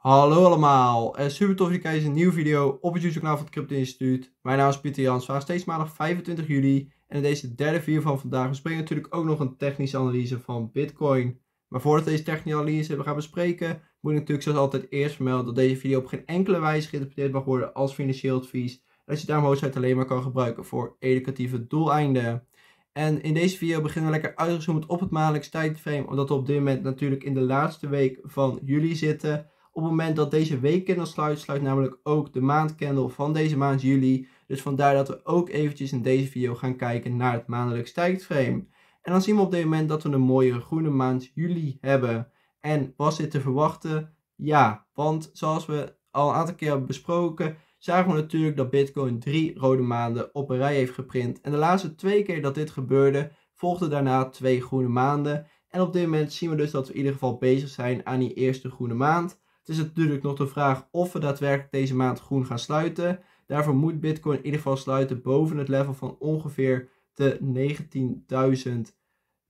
Hallo allemaal en super tof dat je kijkt naar een nieuwe video op het YouTube kanaal van het Crypto Instituut. Mijn naam is Pieter Jans, vandaag steeds maandag 25 juli en in deze derde video van vandaag bespreken we natuurlijk ook nog een technische analyse van Bitcoin. Maar voordat we deze technische analyse gaan bespreken, moet ik natuurlijk zoals altijd eerst vermelden dat deze video op geen enkele wijze geïnterpreteerd mag worden als financieel advies. En dat je daarom hoogstwaarschijnlijk alleen maar kan gebruiken voor educatieve doeleinden. En in deze video beginnen we lekker uitgezoomd op het maandelijks tijdframe, omdat we op dit moment natuurlijk in de laatste week van juli zitten. Op het moment dat deze weekcandle sluit, sluit namelijk ook de maandcandle van deze maand juli. Dus vandaar dat we ook eventjes in deze video gaan kijken naar het maandelijks tijdframe. En dan zien we op dit moment dat we een mooie groene maand juli hebben. En was dit te verwachten? Ja, want zoals we al een aantal keer hebben besproken, zagen we natuurlijk dat Bitcoin drie rode maanden op een rij heeft geprint. En de laatste twee keer dat dit gebeurde, volgden daarna twee groene maanden. En op dit moment zien we dus dat we in ieder geval bezig zijn aan die eerste groene maand is natuurlijk nog de vraag of we daadwerkelijk deze maand groen gaan sluiten. Daarvoor moet Bitcoin in ieder geval sluiten boven het level van ongeveer de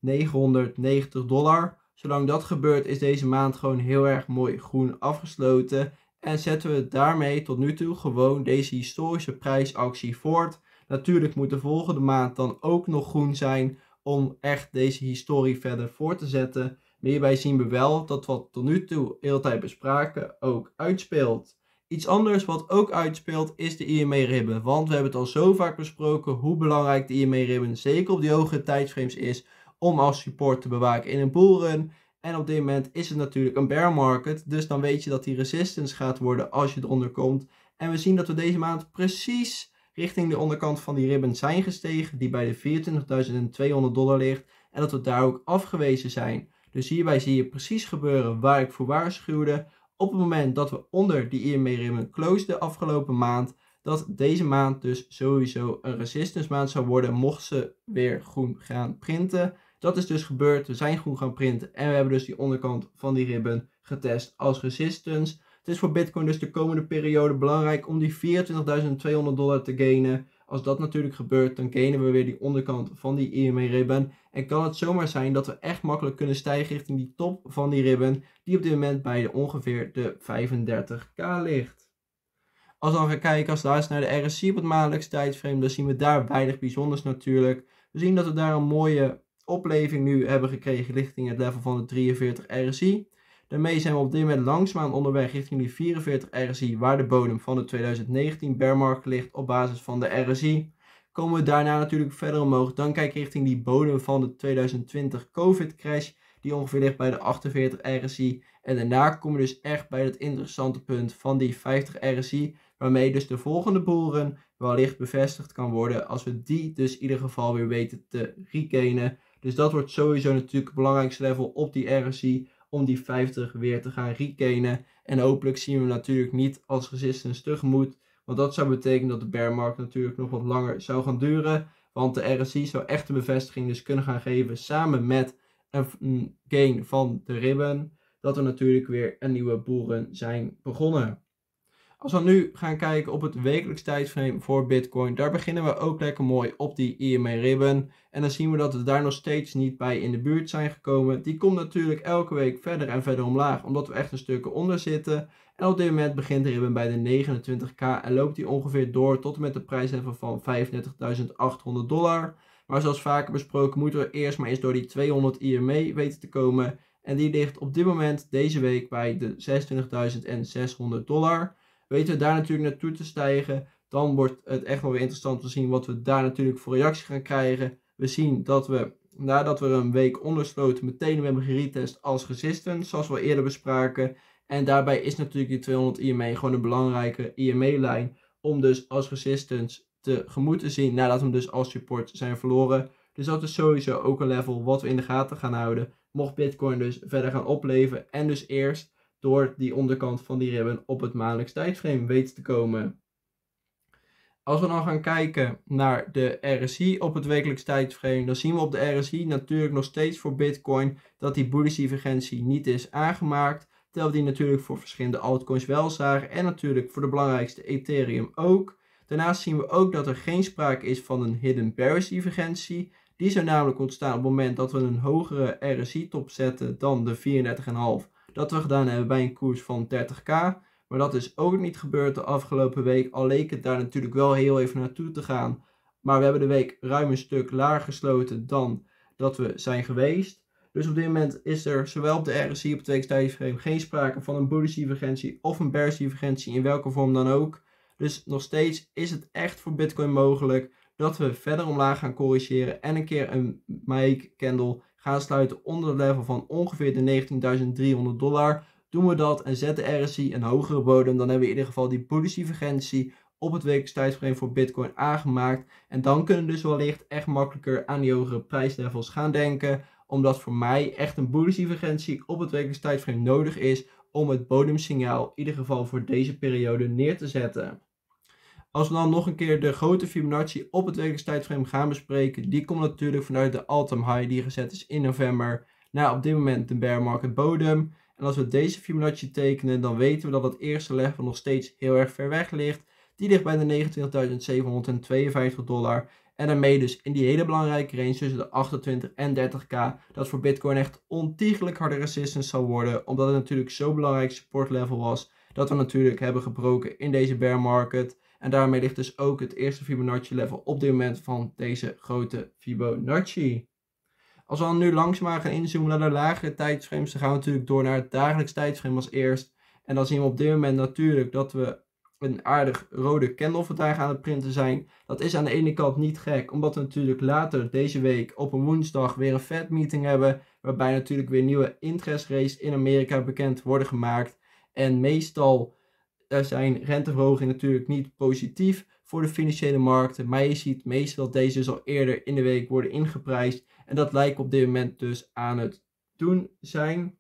19.990 dollar. Zolang dat gebeurt is deze maand gewoon heel erg mooi groen afgesloten. En zetten we daarmee tot nu toe gewoon deze historische prijsactie voort. Natuurlijk moet de volgende maand dan ook nog groen zijn om echt deze historie verder voor te zetten. Hierbij zien we wel dat wat tot nu toe heel tijd bespraken ook uitspeelt. Iets anders wat ook uitspeelt is de IME-ribben. Want we hebben het al zo vaak besproken hoe belangrijk de IME-ribben zeker op die hogere tijdframes is om als support te bewaken in een run. En op dit moment is het natuurlijk een bear market. Dus dan weet je dat die resistance gaat worden als je eronder komt. En we zien dat we deze maand precies richting de onderkant van die ribben zijn gestegen. Die bij de 24.200 dollar ligt. En dat we daar ook afgewezen zijn. Dus hierbij zie je precies gebeuren waar ik voor waarschuwde. Op het moment dat we onder die ime e e close de afgelopen maand, dat deze maand dus sowieso een resistance maand zou worden, mocht ze weer groen gaan printen. Dat is dus gebeurd. We zijn groen gaan printen en we hebben dus die onderkant van die ribben getest als resistance. Het is voor Bitcoin dus de komende periode belangrijk om die 24.200 dollar te gainen. Als dat natuurlijk gebeurt, dan gainen we weer die onderkant van die EMA ribben En kan het zomaar zijn dat we echt makkelijk kunnen stijgen richting die top van die ribben die op dit moment bij de ongeveer de 35k ligt. Als we dan gaan kijken als laatste naar de RSI op het maandelijkse tijdframe, dan zien we daar weinig bijzonders natuurlijk. We zien dat we daar een mooie opleving nu hebben gekregen richting het level van de 43 RSI. Daarmee zijn we op dit moment langzaamaan onderweg richting die 44 RSI, waar de bodem van de 2019 bearmark ligt op basis van de RSI. Komen we daarna natuurlijk verder omhoog, dan kijk ik richting die bodem van de 2020 COVID-crash, die ongeveer ligt bij de 48 RSI. En daarna kom je dus echt bij het interessante punt van die 50 RSI, waarmee dus de volgende boeren wellicht bevestigd kan worden als we die dus in ieder geval weer weten te regainen. Dus dat wordt sowieso natuurlijk het belangrijkste level op die RSI om die 50 weer te gaan regainen. En hopelijk zien we natuurlijk niet als resistance tegemoet. Want dat zou betekenen dat de bear market natuurlijk nog wat langer zou gaan duren. Want de RSI zou echt de bevestiging dus kunnen gaan geven samen met een gain van de ribbon. Dat er natuurlijk weer een nieuwe boeren zijn begonnen. Als we nu gaan kijken op het wekelijks tijdframe voor Bitcoin, daar beginnen we ook lekker mooi op die ime ribben En dan zien we dat we daar nog steeds niet bij in de buurt zijn gekomen. Die komt natuurlijk elke week verder en verder omlaag, omdat we echt een stukje onder zitten. En op dit moment begint de ribben bij de 29k en loopt die ongeveer door tot en met de prijs van 35.800 dollar. Maar zoals vaker besproken moeten we eerst maar eens door die 200 IME weten te komen. En die ligt op dit moment deze week bij de 26.600 dollar. Weten we daar natuurlijk naartoe te stijgen, dan wordt het echt wel weer interessant te zien wat we daar natuurlijk voor reactie gaan krijgen. We zien dat we, nadat we een week ondersloten, meteen we hebben geretest als resistance, zoals we al eerder bespraken. En daarbij is natuurlijk die 200 IMA e gewoon een belangrijke IME-lijn om dus als resistance tegemoet te zien nadat we hem dus als support zijn verloren. Dus dat is sowieso ook een level wat we in de gaten gaan houden mocht Bitcoin dus verder gaan opleven en dus eerst door die onderkant van die ribben op het maandelijks tijdframe weet te komen. Als we dan gaan kijken naar de RSI op het wekelijks tijdframe, dan zien we op de RSI natuurlijk nog steeds voor Bitcoin dat die bullish divergentie niet is aangemaakt. Terwijl we die natuurlijk voor verschillende altcoins wel zagen en natuurlijk voor de belangrijkste Ethereum ook. Daarnaast zien we ook dat er geen sprake is van een hidden bearish divergentie. Die zou namelijk ontstaan op het moment dat we een hogere RSI top zetten dan de 34,5 dat we gedaan hebben bij een koers van 30k. Maar dat is ook niet gebeurd de afgelopen week. Al leek het daar natuurlijk wel heel even naartoe te gaan. Maar we hebben de week ruim een stuk lager gesloten dan dat we zijn geweest. Dus op dit moment is er zowel op de RSI op de tijdsframe geen sprake van een bullish divergentie of een bearish divergentie in welke vorm dan ook. Dus nog steeds is het echt voor Bitcoin mogelijk dat we verder omlaag gaan corrigeren en een keer een make candle gaan sluiten onder de level van ongeveer de 19.300 dollar. Doen we dat en zetten RSI een hogere bodem, dan hebben we in ieder geval die bullish divergentie op het wekelijks tijdsframe voor Bitcoin aangemaakt. En dan kunnen we dus wellicht echt makkelijker aan die hogere prijslevels gaan denken, omdat voor mij echt een bullish divergentie op het wekelijks tijdsframe nodig is om het bodemsignaal in ieder geval voor deze periode neer te zetten. Als we dan nog een keer de grote Fibonacci op het wekelijks tijdframe gaan bespreken, die komt natuurlijk vanuit de all-time high die gezet is in november naar nou, op dit moment de bear market bodem. En als we deze Fibonacci tekenen, dan weten we dat het eerste level nog steeds heel erg ver weg ligt. Die ligt bij de 29.752 dollar. En daarmee dus in die hele belangrijke range tussen de 28 en 30k. Dat voor Bitcoin echt ontiegelijk harde resistance zal worden. Omdat het natuurlijk zo'n belangrijk support level was. Dat we natuurlijk hebben gebroken in deze bear market. En daarmee ligt dus ook het eerste Fibonacci level op dit moment van deze grote Fibonacci. Als we dan nu langzaamaan gaan inzoomen naar de lagere tijdsframes, dan gaan we natuurlijk door naar het dagelijks tijdsframe als eerst. En dan zien we op dit moment natuurlijk dat we een aardig rode candle vandaag aan het printen zijn. Dat is aan de ene kant niet gek, omdat we natuurlijk later deze week op een woensdag weer een Fed meeting hebben. Waarbij natuurlijk weer nieuwe interest rates in Amerika bekend worden gemaakt. En meestal er zijn renteverhogingen natuurlijk niet positief voor de financiële markten. Maar je ziet meestal dat deze dus al eerder in de week worden ingeprijsd. En dat lijkt op dit moment dus aan het doen zijn.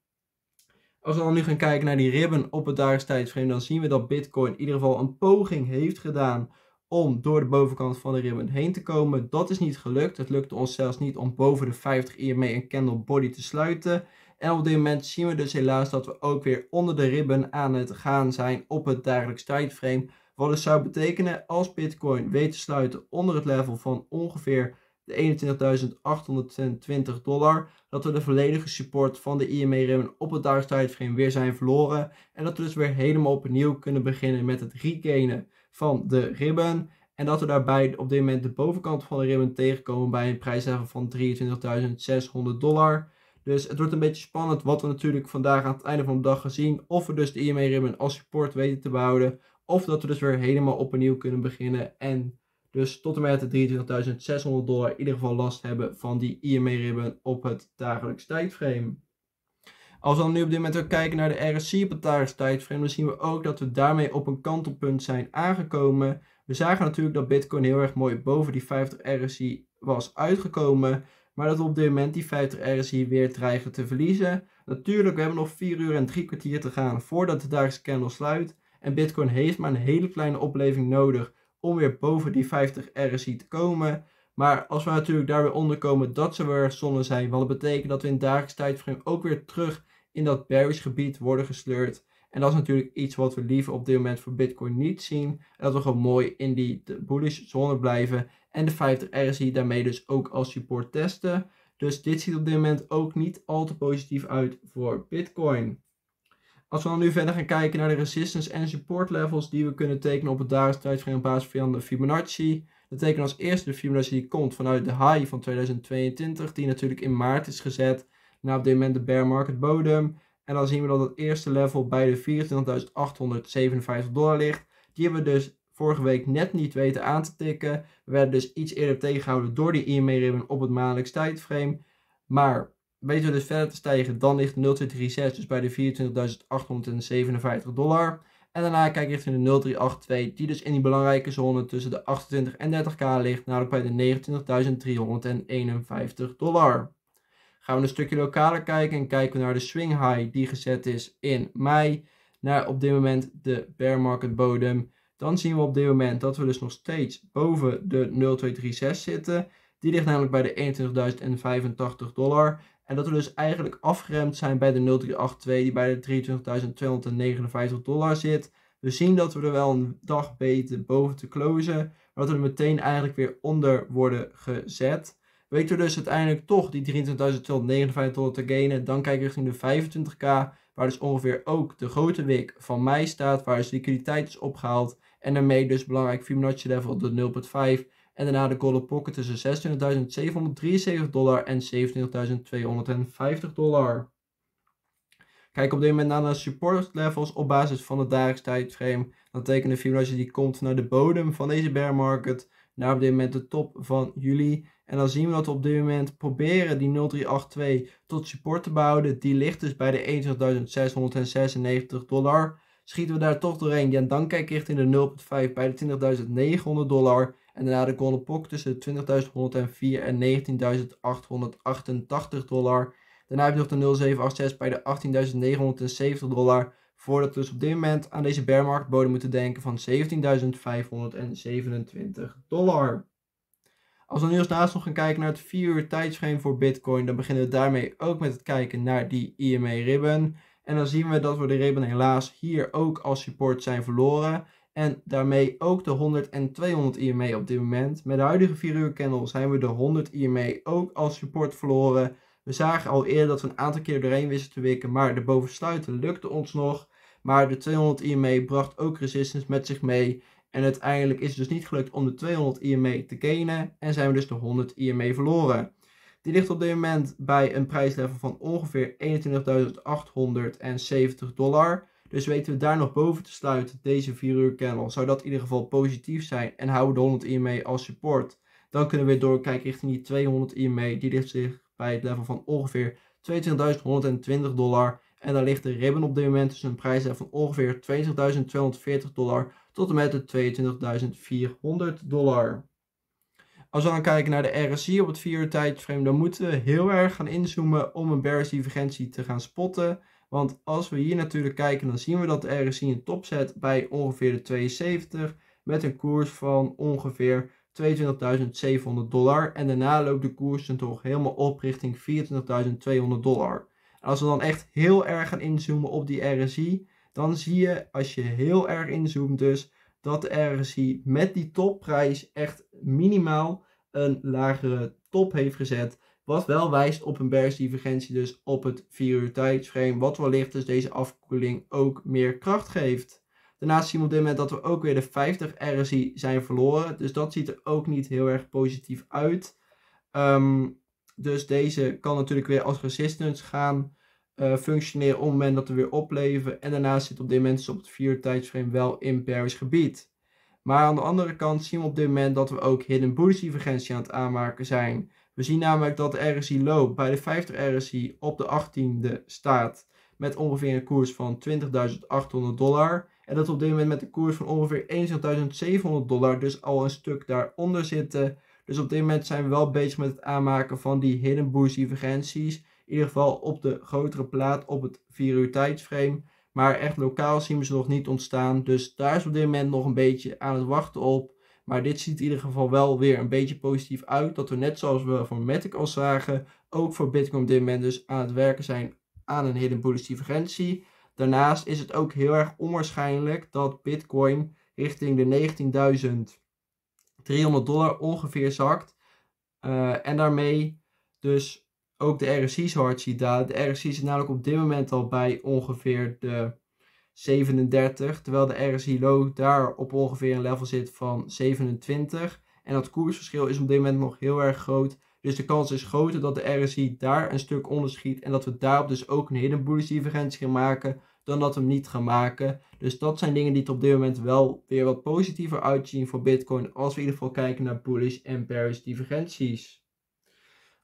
Als we dan nu gaan kijken naar die ribben op het dagelijks tijdframe, dan zien we dat Bitcoin in ieder geval een poging heeft gedaan om door de bovenkant van de ribben heen te komen. Dat is niet gelukt. Het lukte ons zelfs niet om boven de 50 mee een candle body te sluiten. En op dit moment zien we dus helaas dat we ook weer onder de ribben aan het gaan zijn op het dagelijks tijdframe. Wat dus zou betekenen als Bitcoin weet te sluiten onder het level van ongeveer de 21.820 dollar. Dat we de volledige support van de ime ribben op het dagelijks tijdframe weer zijn verloren. En dat we dus weer helemaal opnieuw kunnen beginnen met het regainen van de ribben. En dat we daarbij op dit moment de bovenkant van de ribben tegenkomen bij een prijsniveau van 23.600 dollar. Dus het wordt een beetje spannend wat we natuurlijk vandaag aan het einde van de dag gaan zien. Of we dus de IME-ribbon e als support weten te behouden. Of dat we dus weer helemaal opnieuw kunnen beginnen. En dus tot en met de 23.600 dollar in ieder geval last hebben van die IME-ribbon e op het dagelijks tijdframe. Als we dan nu op dit moment ook kijken naar de RSI op het dagelijkse tijdframe, dan zien we ook dat we daarmee op een kantelpunt zijn aangekomen. We zagen natuurlijk dat Bitcoin heel erg mooi boven die 50 RSI was uitgekomen. Maar dat we op dit moment die 50 RSI weer dreigen te verliezen. Natuurlijk, we hebben nog 4 uur en 3 kwartier te gaan voordat de dagelijkse candle sluit. En Bitcoin heeft maar een hele kleine opleving nodig om weer boven die 50 RSI te komen. Maar als we natuurlijk daar weer onder komen, dat ze weer zonne zijn. Want dat betekent dat we in dagelijks tijdframe ook weer terug in dat bearish gebied worden gesleurd. En dat is natuurlijk iets wat we liever op dit moment voor Bitcoin niet zien. dat we gewoon mooi in die bullish zone blijven. En de 50 RSI daarmee dus ook als support testen. Dus dit ziet op dit moment ook niet al te positief uit voor Bitcoin. Als we dan nu verder gaan kijken naar de resistance en support levels die we kunnen tekenen op het dagelijks tijdsframe op basis van de Fibonacci. Dat tekenen als eerste de Fibonacci die komt vanuit de high van 2022, die natuurlijk in maart is gezet. Na op dit moment de bear market bodem. En dan zien we dat het eerste level bij de 24.857 dollar ligt. Die hebben we dus vorige week net niet weten aan te tikken. We werden dus iets eerder tegengehouden door die IMA ribbon op het maandelijks tijdframe. Maar weten we dus verder te stijgen, dan ligt 0236 dus bij de 24.857 dollar. En daarna kijk ik richting de 0382, die dus in die belangrijke zone tussen de 28 en 30k ligt, namelijk bij de 29.351 dollar. Gaan we een stukje lokaler kijken en kijken naar de swing high die gezet is in mei. Naar op dit moment de bear market bodem. Dan zien we op dit moment dat we dus nog steeds boven de 0,236 zitten. Die ligt namelijk bij de 21.085 dollar. En dat we dus eigenlijk afgeremd zijn bij de 0382 die bij de 23.259 dollar zit. We zien dat we er wel een dag beter boven te closen. Maar dat we er meteen eigenlijk weer onder worden gezet. Weet u dus uiteindelijk toch die 23.259 dollar te gainen. Dan kijk je richting de 25k. Waar dus ongeveer ook de grote week van mei staat. Waar dus liquiditeit is opgehaald. En daarmee dus belangrijk Fibonacci level de 0.5. En daarna de golden pocket tussen 26.773 dollar en 27.250 dollar. Kijk op dit moment naar de support levels op basis van het dagelijks tijdframe. Dan tekenen de Fibonacci die komt naar de bodem van deze bear market. Naar op dit moment de top van juli. En dan zien we dat we op dit moment proberen die 0382 tot support te bouwen. Die ligt dus bij de 21.696 dollar. Schieten we daar toch doorheen, ja, dan kijk ik echt in de 0.5 bij de 20.900 dollar. En daarna de Golden Pok tussen de 20.104 en 19.888 dollar. Daarna heb je nog de 0786 bij de 18.970 dollar. Voordat we dus op dit moment aan deze bearmarktbodem moeten denken van 17.527 dollar. Als we nu als naast nog gaan kijken naar het 4 uur tijdschema voor Bitcoin, dan beginnen we daarmee ook met het kijken naar die ime ribben. En dan zien we dat we de ribben helaas hier ook als support zijn verloren. En daarmee ook de 100 en 200 IME op dit moment. Met de huidige 4 uur candle zijn we de 100 IMA e ook als support verloren. We zagen al eerder dat we een aantal keer doorheen wisten te wikken, maar de bovensluiten lukte ons nog. Maar de 200 IMA e bracht ook resistance met zich mee. En uiteindelijk is het dus niet gelukt om de 200 IME te gainen en zijn we dus de 100 IME verloren. Die ligt op dit moment bij een prijslevel van ongeveer 21.870 dollar. Dus weten we daar nog boven te sluiten deze 4 uur candle, zou dat in ieder geval positief zijn en houden de 100 IME als support. Dan kunnen we weer doorkijken richting die 200 IME, die ligt zich bij het level van ongeveer 22.120 dollar. En daar ligt de ribbon op dit moment tussen een prijslevel van ongeveer 22.240 dollar tot en met de 22.400 dollar. Als we dan kijken naar de RSI op het 4 uur tijdframe, dan moeten we heel erg gaan inzoomen om een bearish divergentie te gaan spotten. Want als we hier natuurlijk kijken, dan zien we dat de RSI een top zet bij ongeveer de 72 met een koers van ongeveer 22.700 dollar. En daarna loopt de koers dan toch helemaal op richting 24.200 dollar. als we dan echt heel erg gaan inzoomen op die RSI, dan zie je als je heel erg inzoomt dus dat de RSI met die topprijs echt minimaal een lagere top heeft gezet. Wat wel wijst op een bergsdivergentie dus op het 4 uur tijdsframe. Wat wellicht dus deze afkoeling ook meer kracht geeft. Daarnaast zien we op dit moment dat we ook weer de 50 RSI zijn verloren. Dus dat ziet er ook niet heel erg positief uit. Ehm, dus deze kan natuurlijk weer als resistance gaan. Eh, functioneren op het moment dat we weer opleven. En daarnaast zit op dit moment dus op het vierde tijdsframe wel in Paris gebied. Maar aan de andere kant zien we op dit moment dat we ook hidden Buddhist divergentie aan het aanmaken zijn. We zien namelijk dat de RSI loopt bij de 50 RSI op de 18e staat met ongeveer een koers van 20.800 dollar. En dat we op dit moment met een koers van ongeveer 21.700 dollar dus al een stuk daaronder zitten. Dus op dit moment zijn we wel bezig met het aanmaken van die hidden Buddhist divergenties in ieder geval op de grotere plaat op het 4 uur tijdsframe. Maar echt lokaal zien we ze nog niet ontstaan. Dus daar is op dit moment nog een beetje aan het wachten op. Maar dit ziet in ieder geval wel weer een beetje positief uit. Dat we net zoals we voor Matic al zagen, ook voor Bitcoin op dit moment dus aan het werken zijn aan een hidden bullish divergentie. Daarnaast is het ook heel erg onwaarschijnlijk dat Bitcoin richting de 19.300 dollar ongeveer zakt. Eh, en daarmee dus ook de RSI's hard ziet dalen. De RSI zit namelijk op dit moment al bij ongeveer de 37, terwijl de RSI low daar op ongeveer een level zit van 27. En dat koersverschil is op dit moment nog heel erg groot. Dus de kans is groter dat de RSI daar een stuk onderschiet en dat we daarop dus ook een hidden bullish divergentie gaan maken dan dat we hem niet gaan maken. Dus dat zijn dingen die het op dit moment wel weer wat positiever uitzien voor Bitcoin als we in ieder geval kijken naar bullish en bearish divergenties.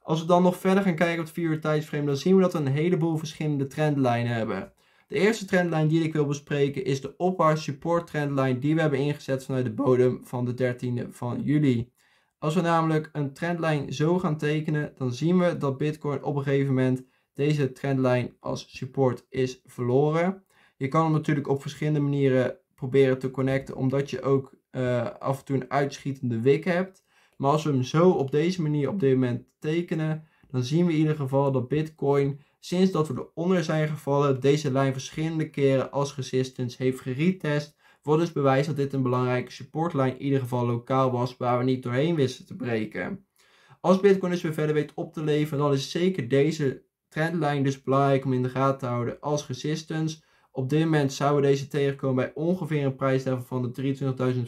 Als we dan nog verder gaan kijken op het 4 uur tijdsframe, dan zien we dat we een heleboel verschillende trendlijnen hebben. De eerste trendlijn die ik wil bespreken is de opwaarts support trendlijn die we hebben ingezet vanuit de bodem van de 13e van juli. Als we namelijk een trendlijn zo gaan tekenen, dan zien we dat Bitcoin op een gegeven moment deze trendlijn als support is verloren. Je kan hem natuurlijk op verschillende manieren proberen te connecten, omdat je ook eh, af en toe een uitschietende wik hebt. Maar als we hem zo op deze manier op dit moment tekenen, dan zien we in ieder geval dat Bitcoin sinds dat we eronder zijn gevallen deze lijn verschillende keren als resistance heeft geretest. Wat dus bewijs dat dit een belangrijke supportlijn in ieder geval lokaal was waar we niet doorheen wisten te breken. Als Bitcoin dus weer verder weet op te leveren, dan is zeker deze trendlijn dus belangrijk om in de gaten te houden als resistance. Op dit moment zouden we deze tegenkomen bij ongeveer een prijsniveau van de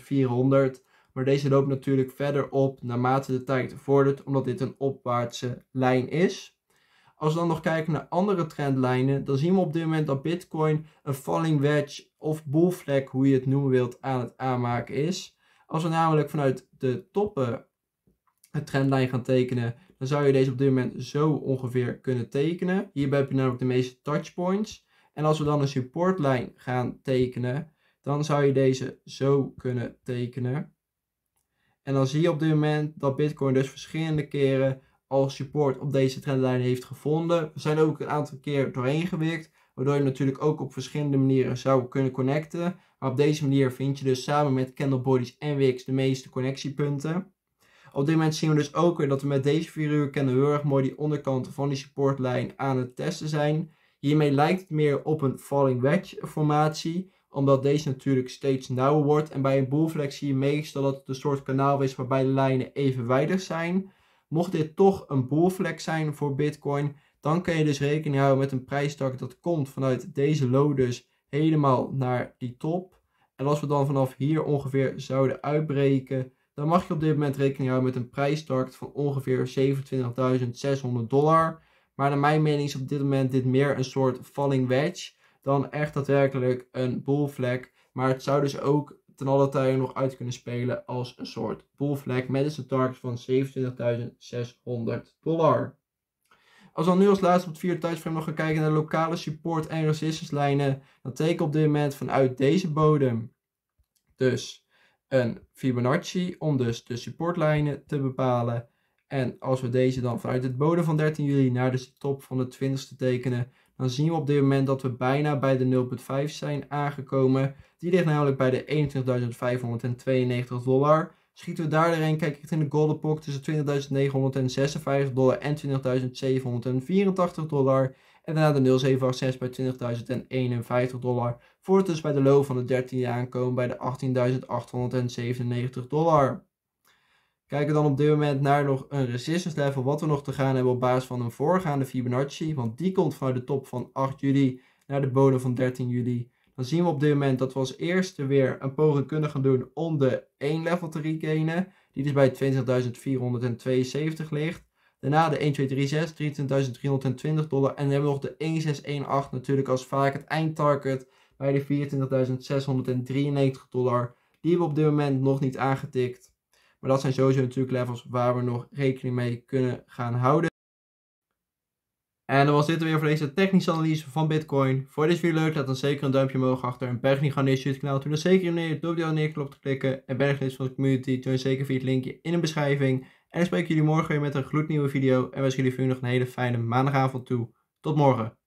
23.400. Maar deze loopt natuurlijk verder op naarmate de tijd vordert, omdat dit een opwaartse lijn is. Als we dan nog kijken naar andere trendlijnen, dan zien we op dit moment dat Bitcoin een falling wedge of bull flag, hoe je het noemen wilt, aan het aanmaken is. Als we namelijk vanuit de toppen een trendlijn gaan tekenen, dan zou je deze op dit moment zo ongeveer kunnen tekenen. Hierbij heb je namelijk de meeste touchpoints. En als we dan een supportlijn gaan tekenen, dan zou je deze zo kunnen tekenen. En dan zie je op dit moment dat Bitcoin dus verschillende keren als support op deze trendlijn heeft gevonden. We zijn ook een aantal keer doorheen gewikt, waardoor je natuurlijk ook op verschillende manieren zou kunnen connecten. Maar op deze manier vind je dus samen met candle bodies en wicks de meeste connectiepunten. Op dit moment zien we dus ook weer dat we met deze 4 uur candle heel erg mooi die onderkant van die supportlijn aan het testen zijn. Hiermee lijkt het meer op een falling wedge formatie omdat deze natuurlijk steeds nauwer wordt. En bij een boelvlek zie je meestal dat het een soort kanaal is waarbij de lijnen evenwijdig zijn. Mocht dit toch een bullflex zijn voor Bitcoin, dan kan je dus rekening houden met een prijstak dat komt vanuit deze low dus helemaal naar die top. En als we dan vanaf hier ongeveer zouden uitbreken, dan mag je op dit moment rekening houden met een prijstarget van ongeveer 27.600 dollar. Maar naar mijn mening is op dit moment dit meer een soort falling wedge dan echt daadwerkelijk een bolvlek. Maar het zou dus ook ten alle tijde nog uit kunnen spelen als een soort bolvlek met dus een target van 27.600 dollar. Als we dan nu als laatste op het vierde tijdsframe nog gaan kijken naar de lokale support en resistance lijnen, dan teken op dit moment vanuit deze bodem dus een Fibonacci om dus de supportlijnen te bepalen. En als we deze dan vanuit het bodem van 13 juli naar de top van de 20ste tekenen, dan zien we op dit moment dat we bijna bij de 0,5 zijn aangekomen. Die ligt namelijk bij de 21.592 dollar. Schieten we daar erin, kijk ik het in de golden pocket tussen 20.956 dollar en 20.784 dollar. En daarna de 0786 bij 20.051 dollar. Voor het dus bij de low van de 13 jaar aankomen bij de 18.897 dollar. Kijken dan op dit moment naar nog een resistance level, wat we nog te gaan hebben op basis van een voorgaande Fibonacci. Want die komt vanuit de top van 8 juli naar de bodem van 13 juli. Dan zien we op dit moment dat we als eerste weer een poging kunnen gaan doen om de 1 level te rekenen. Die dus bij 20.472 ligt. Daarna de 1236, 23.320 dollar. En dan hebben we nog de 1618 natuurlijk als vaak het eindtarget bij de 24.693 dollar. Die we op dit moment nog niet aangetikt. Maar dat zijn sowieso natuurlijk levels waar we nog rekening mee kunnen gaan houden. En dan was dit weer voor deze technische analyse van Bitcoin. Voor deze video leuk? Laat dan zeker een duimpje omhoog achter. En ben niet gaan youtube kanaal. Doe dan zeker neer op te klikken. En ben lid van de community. Join zeker via het linkje in de beschrijving. En dan spreek ik jullie morgen weer met een gloednieuwe video. En wens jullie nu nog een hele fijne maandagavond toe. Tot morgen.